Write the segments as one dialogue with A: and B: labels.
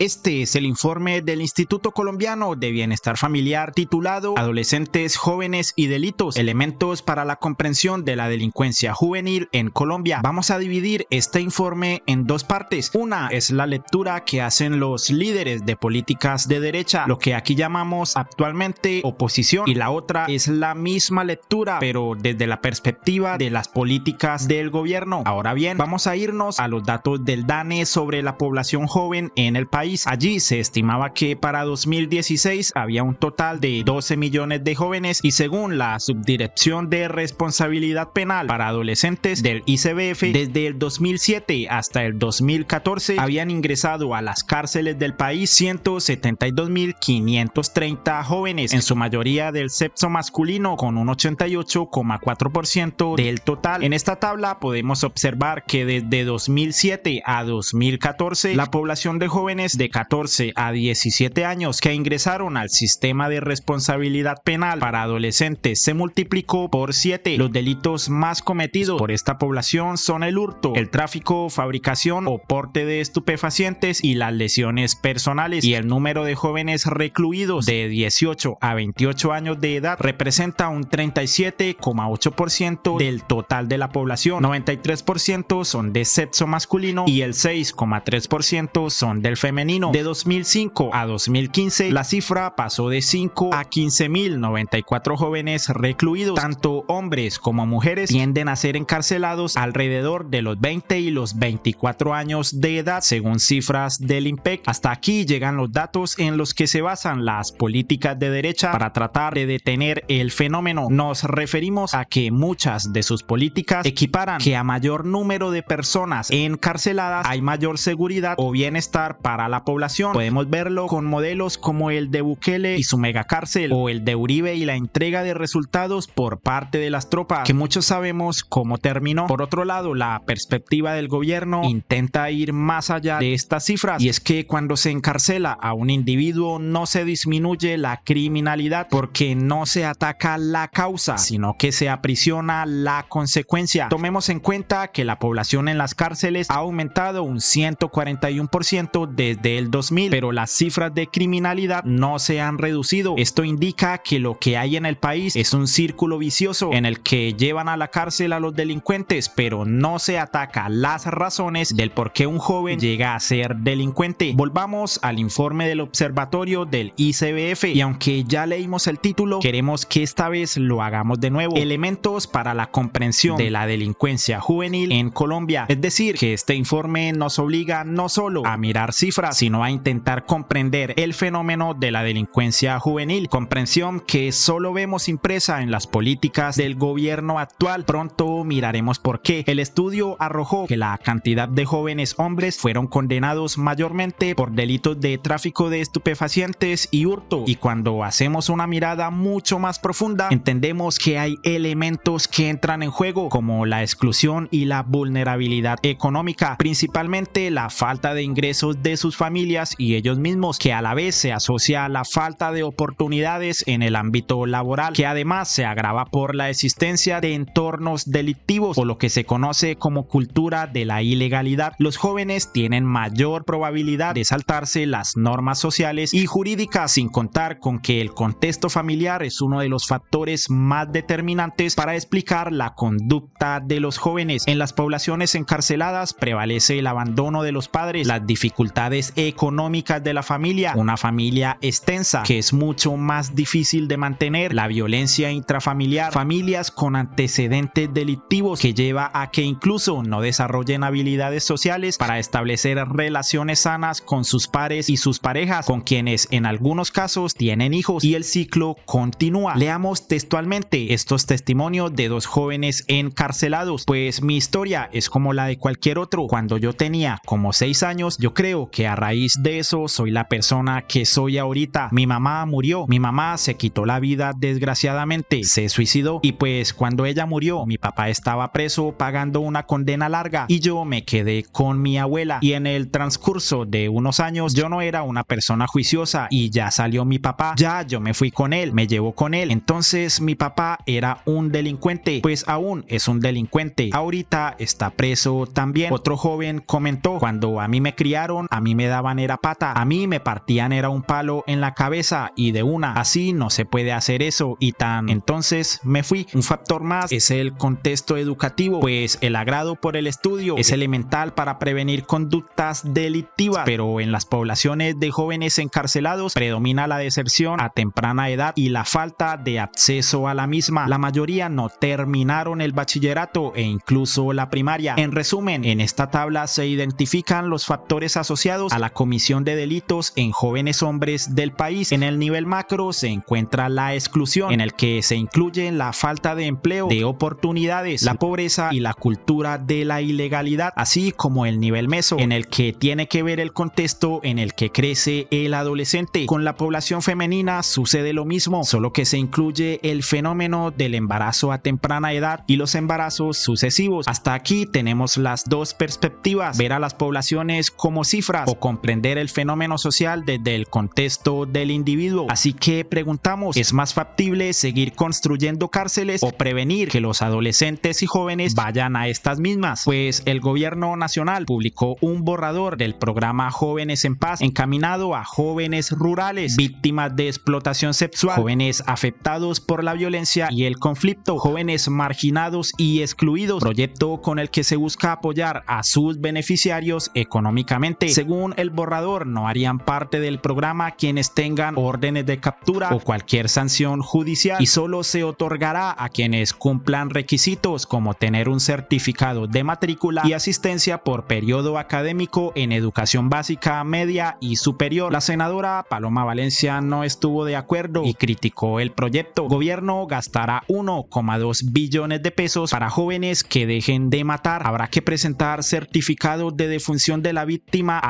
A: Este es el informe del Instituto Colombiano de Bienestar Familiar titulado Adolescentes, jóvenes y delitos, elementos para la comprensión de la delincuencia juvenil en Colombia. Vamos a dividir este informe en dos partes. Una es la lectura que hacen los líderes de políticas de derecha, lo que aquí llamamos actualmente oposición, y la otra es la misma lectura, pero desde la perspectiva de las políticas del gobierno. Ahora bien, vamos a irnos a los datos del DANE sobre la población joven en el país. Allí se estimaba que para 2016 había un total de 12 millones de jóvenes y según la Subdirección de Responsabilidad Penal para Adolescentes del ICBF, desde el 2007 hasta el 2014 habían ingresado a las cárceles del país 172.530 jóvenes, en su mayoría del sexo masculino con un 88,4% del total. En esta tabla podemos observar que desde 2007 a 2014 la población de jóvenes de 14 a 17 años que ingresaron al sistema de responsabilidad penal para adolescentes se multiplicó por 7. Los delitos más cometidos por esta población son el hurto, el tráfico, fabricación o porte de estupefacientes y las lesiones personales y el número de jóvenes recluidos de 18 a 28 años de edad representa un 37,8% del total de la población, 93% son de sexo masculino y el 6,3% son del femenino. De 2005 a 2015, la cifra pasó de 5 a 15.094 jóvenes recluidos. Tanto hombres como mujeres tienden a ser encarcelados alrededor de los 20 y los 24 años de edad, según cifras del IMPEC. Hasta aquí llegan los datos en los que se basan las políticas de derecha para tratar de detener el fenómeno. Nos referimos a que muchas de sus políticas equiparan que a mayor número de personas encarceladas hay mayor seguridad o bienestar para la población. Podemos verlo con modelos como el de Bukele y su megacárcel o el de Uribe y la entrega de resultados por parte de las tropas, que muchos sabemos cómo terminó. Por otro lado, la perspectiva del gobierno intenta ir más allá de estas cifras y es que cuando se encarcela a un individuo no se disminuye la criminalidad porque no se ataca la causa, sino que se aprisiona la consecuencia. Tomemos en cuenta que la población en las cárceles ha aumentado un 141% desde del 2000, pero las cifras de criminalidad no se han reducido. Esto indica que lo que hay en el país es un círculo vicioso en el que llevan a la cárcel a los delincuentes, pero no se ataca las razones del por qué un joven llega a ser delincuente. Volvamos al informe del observatorio del ICBF y aunque ya leímos el título, queremos que esta vez lo hagamos de nuevo. Elementos para la comprensión de la delincuencia juvenil en Colombia. Es decir, que este informe nos obliga no solo a mirar cifras, sino a intentar comprender el fenómeno de la delincuencia juvenil, comprensión que solo vemos impresa en las políticas del gobierno actual. Pronto miraremos por qué. El estudio arrojó que la cantidad de jóvenes hombres fueron condenados mayormente por delitos de tráfico de estupefacientes y hurto, y cuando hacemos una mirada mucho más profunda, entendemos que hay elementos que entran en juego, como la exclusión y la vulnerabilidad económica, principalmente la falta de ingresos de sus familias y ellos mismos, que a la vez se asocia a la falta de oportunidades en el ámbito laboral, que además se agrava por la existencia de entornos delictivos o lo que se conoce como cultura de la ilegalidad. Los jóvenes tienen mayor probabilidad de saltarse las normas sociales y jurídicas sin contar con que el contexto familiar es uno de los factores más determinantes para explicar la conducta de los jóvenes. En las poblaciones encarceladas prevalece el abandono de los padres, las dificultades económicas de la familia, una familia extensa que es mucho más difícil de mantener, la violencia intrafamiliar, familias con antecedentes delictivos que lleva a que incluso no desarrollen habilidades sociales para establecer relaciones sanas con sus pares y sus parejas, con quienes en algunos casos tienen hijos y el ciclo continúa. Leamos textualmente estos testimonios de dos jóvenes encarcelados, pues mi historia es como la de cualquier otro. Cuando yo tenía como 6 años, yo creo que a raíz de eso soy la persona que soy ahorita. Mi mamá murió, mi mamá se quitó la vida desgraciadamente, se suicidó y pues cuando ella murió mi papá estaba preso pagando una condena larga y yo me quedé con mi abuela y en el transcurso de unos años yo no era una persona juiciosa y ya salió mi papá, ya yo me fui con él, me llevó con él, entonces mi papá era un delincuente, pues aún es un delincuente, ahorita está preso también. Otro joven comentó, cuando a mí me criaron, a mí me daban era pata, a mí me partían era un palo en la cabeza y de una, así no se puede hacer eso y tan entonces me fui. Un factor más es el contexto educativo, pues el agrado por el estudio es elemental para prevenir conductas delictivas, pero en las poblaciones de jóvenes encarcelados predomina la deserción a temprana edad y la falta de acceso a la misma. La mayoría no terminaron el bachillerato e incluso la primaria. En resumen, en esta tabla se identifican los factores asociados la comisión de delitos en jóvenes hombres del país. En el nivel macro se encuentra la exclusión, en el que se incluyen la falta de empleo, de oportunidades, la pobreza y la cultura de la ilegalidad, así como el nivel meso, en el que tiene que ver el contexto en el que crece el adolescente. Con la población femenina sucede lo mismo, solo que se incluye el fenómeno del embarazo a temprana edad y los embarazos sucesivos. Hasta aquí tenemos las dos perspectivas, ver a las poblaciones como cifras o como comprender el fenómeno social desde el contexto del individuo. Así que preguntamos, ¿es más factible seguir construyendo cárceles o prevenir que los adolescentes y jóvenes vayan a estas mismas? Pues el gobierno nacional publicó un borrador del programa Jóvenes en Paz encaminado a jóvenes rurales, víctimas de explotación sexual, jóvenes afectados por la violencia y el conflicto, jóvenes marginados y excluidos, proyecto con el que se busca apoyar a sus beneficiarios económicamente. Según el borrador no harían parte del programa quienes tengan órdenes de captura o cualquier sanción judicial y solo se otorgará a quienes cumplan requisitos como tener un certificado de matrícula y asistencia por periodo académico en educación básica, media y superior. La senadora Paloma Valencia no estuvo de acuerdo y criticó el proyecto. Gobierno gastará 1,2 billones de pesos para jóvenes que dejen de matar. Habrá que presentar certificado de defunción de la víctima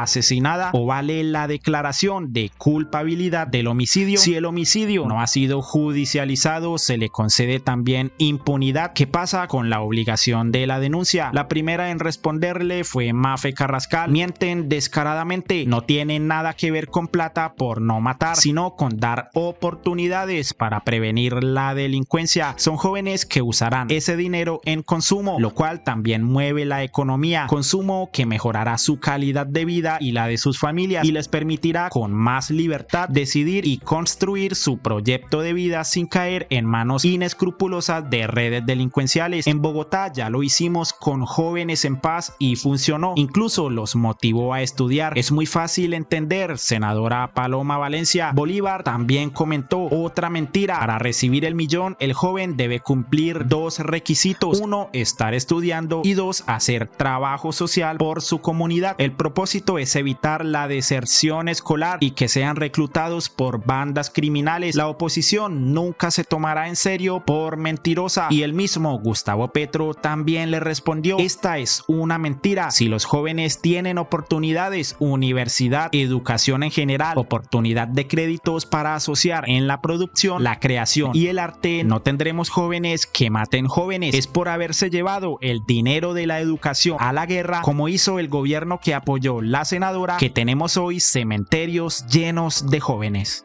A: o vale la declaración de culpabilidad del homicidio. Si el homicidio no ha sido judicializado, se le concede también impunidad. ¿Qué pasa con la obligación de la denuncia? La primera en responderle fue Mafe Carrascal. Mienten descaradamente, no tiene nada que ver con plata por no matar, sino con dar oportunidades para prevenir la delincuencia. Son jóvenes que usarán ese dinero en consumo, lo cual también mueve la economía, consumo que mejorará su calidad de vida y la de sus familias y les permitirá con más libertad decidir y construir su proyecto de vida sin caer en manos inescrupulosas de redes delincuenciales. En Bogotá ya lo hicimos con jóvenes en paz y funcionó, incluso los motivó a estudiar. Es muy fácil entender, senadora Paloma Valencia. Bolívar también comentó otra mentira. Para recibir el millón, el joven debe cumplir dos requisitos. Uno, estar estudiando y dos, hacer trabajo social por su comunidad. El propósito es evitar evitar la deserción escolar y que sean reclutados por bandas criminales. La oposición nunca se tomará en serio por mentirosa y el mismo Gustavo Petro también le respondió, esta es una mentira. Si los jóvenes tienen oportunidades, universidad, educación en general, oportunidad de créditos para asociar en la producción, la creación y el arte, no tendremos jóvenes que maten jóvenes. Es por haberse llevado el dinero de la educación a la guerra como hizo el gobierno que apoyó la senadora que tenemos hoy cementerios llenos de jóvenes.